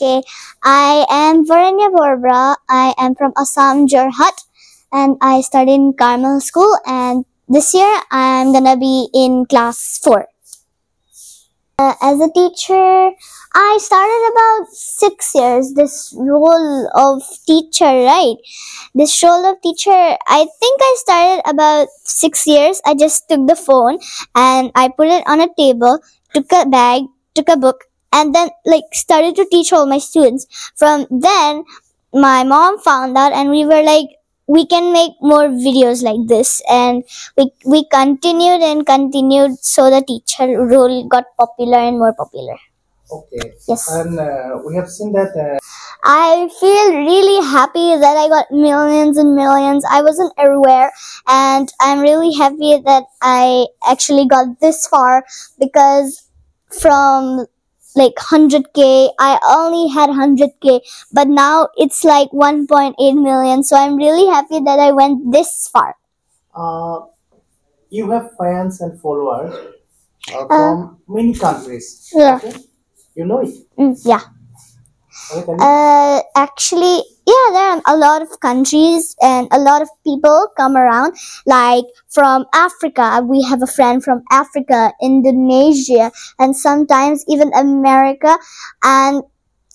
Okay, I am Varanya Vorbra. I am from Assam, Jorhat, and I study in Carmel School. And this year, I'm gonna be in class four. Uh, as a teacher, I started about six years. This role of teacher, right? This role of teacher, I think I started about six years. I just took the phone and I put it on a table, took a bag, took a book, and then like started to teach all my students. From then, my mom found out and we were like, we can make more videos like this and we, we continued and continued so the teacher role got popular and more popular. Okay. Yes. And uh, we have seen that. Uh... I feel really happy that I got millions and millions. I wasn't everywhere, and I'm really happy that I actually got this far because from like 100k i only had 100k but now it's like 1.8 million so i'm really happy that i went this far uh, you have fans and followers uh, uh from uh, many countries yeah okay? you know it mm, yeah uh, actually, yeah, there are a lot of countries and a lot of people come around. Like from Africa, we have a friend from Africa, Indonesia, and sometimes even America. And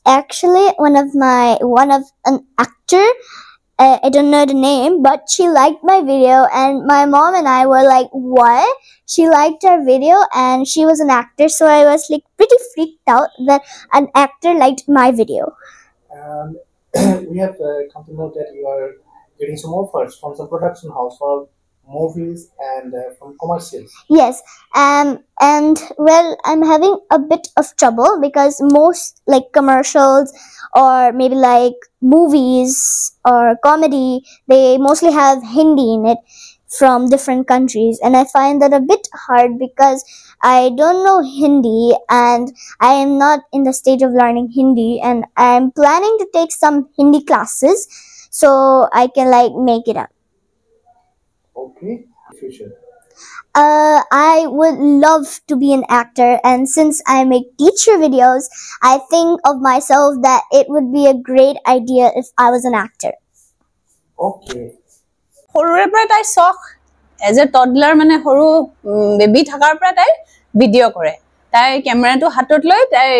actually, one of my one of an actor I, don't know the name, but she liked my video and my mom and I were like, what? She liked our video and she was an actor. So I was like pretty freaked out that an actor liked my video. Um, we have uh, to that you are getting some offers from the production house or movies and uh, from commercials yes um and well i'm having a bit of trouble because most like commercials or maybe like movies or comedy they mostly have hindi in it from different countries and i find that a bit hard because i don't know hindi and i am not in the stage of learning hindi and i'm planning to take some hindi classes so i can like make it up Okay, future. Uh, I would love to be an actor, and since I make teacher videos, I think of myself that it would be a great idea if I was an actor. Okay. সৰুৰে পৰা তাই চখ as a toddler মানে সৰু baby থকাৰ পৰা তাই ভিডিঅ' কৰে তাই কেমেৰাটো হাতত লৈ তাই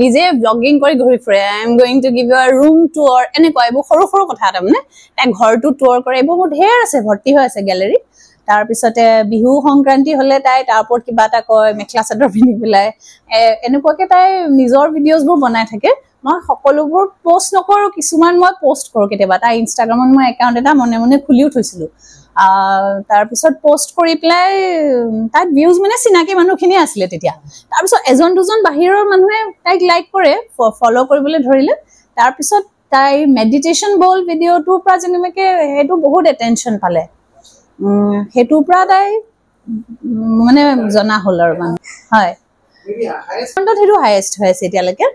নিজে ব্লগিং কৰি ঘূৰি ফুৰে I am going to give your room tour এনেকুৱা এইবোৰ সৰু সৰু কথা তাৰমানে তাই ঘৰটো টুৰ কৰে এইবোৰ মোৰ ঢেৰ আছে ভৰ্তি হৈ আছে গেলেৰীত তাৰপিছতে বিহু সংক্ৰান্তি হ'লে তাই তাৰ ওপৰত কিবা এটা কয় মেখেলা চাদৰ পিন্ধি পেলাই এনেকুৱাকে তাই নিজৰ ভিডিঅ'জবোৰ বনাই থাকে মই সকলোবোৰ পষ্ট নকৰোঁ কিছুমান মই পষ্ট কৰোঁ কেতিয়াবা তাই ইনষ্টাগ্ৰামত মই একাউণ্ট এটা মনে মনে খুলিও থৈছিলোঁ তাৰপিছত পষ্ট কৰি পেলাই তাইক ভিউজ মানে চিনাকি মানুহখিনি আছিলে তেতিয়া তাৰপিছত এজন দুজন বাহিৰৰ মানুহে তাইক লাইক কৰে ফ'ল' কৰিবলৈ ধৰিলে তাৰপিছত তাই মেডিটেশ্যন বল ভিডিঅ'টোৰ পৰা যেনিবাকে সেইটো বহুত এটেনশ্যন পালে সেইটোৰ পৰা তাই মানে জনা হ'ল আৰু মানে হয় সেইটো হায়েষ্ট হৈ আছে এতিয়ালৈকে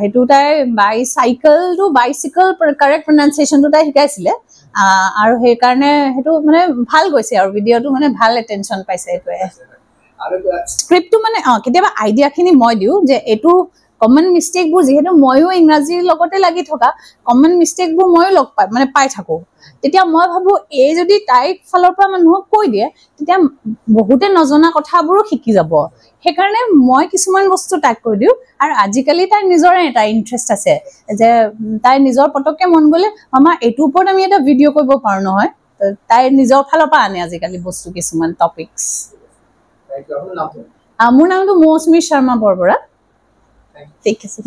সেইটো তাই বাইচাইকেলটো বাইচিকেল কাৰেক্ট প্ৰনাউন্সিয়েশ্যনটো তাই শিকাইছিলে আৰু সেইকাৰণে সেইটো মানে ভাল গৈছে আৰু ভিডিঅ'টো মানে ভাল এটেনশ্যন পাইছে সেইটোৱে স্ক্ৰিপ্টটো মানে অঁ কেতিয়াবা আইডিয়াখিনি মই দিওঁ যে এইটো কমন মিষ্টেকবোৰ যিহেতু ময়ো ইংৰাজীৰ লগতে লাগি থকা কমন মিষ্টেকবোৰ ময়ো লগ পাই মানে পাই থাকোঁ তেতিয়া মই ভাবো এই যদি তাইৰ ফালৰ পৰা মানুহক কৈ দিয়ে তেতিয়া বহুতে নজনা কথাবোৰো শিকি যাব সেইকাৰণে মই কিছুমান বস্তু তাইক কৈ দিওঁ আৰু আজিকালি তাইৰ নিজৰে এটা ইণ্টাৰেষ্ট আছে যে তাইৰ নিজৰ পটককে মন গ'লে মামা এইটোৰ ওপৰত আমি এটা ভিডিঅ' কৰিব পাৰোঁ নহয় তাইৰ নিজৰ ফালৰ পৰা আনে আজিকালি বস্তু কিছুমান টপিকছ মোৰ নামটো মৌচুমী শৰ্মা বৰবৰা Thank you.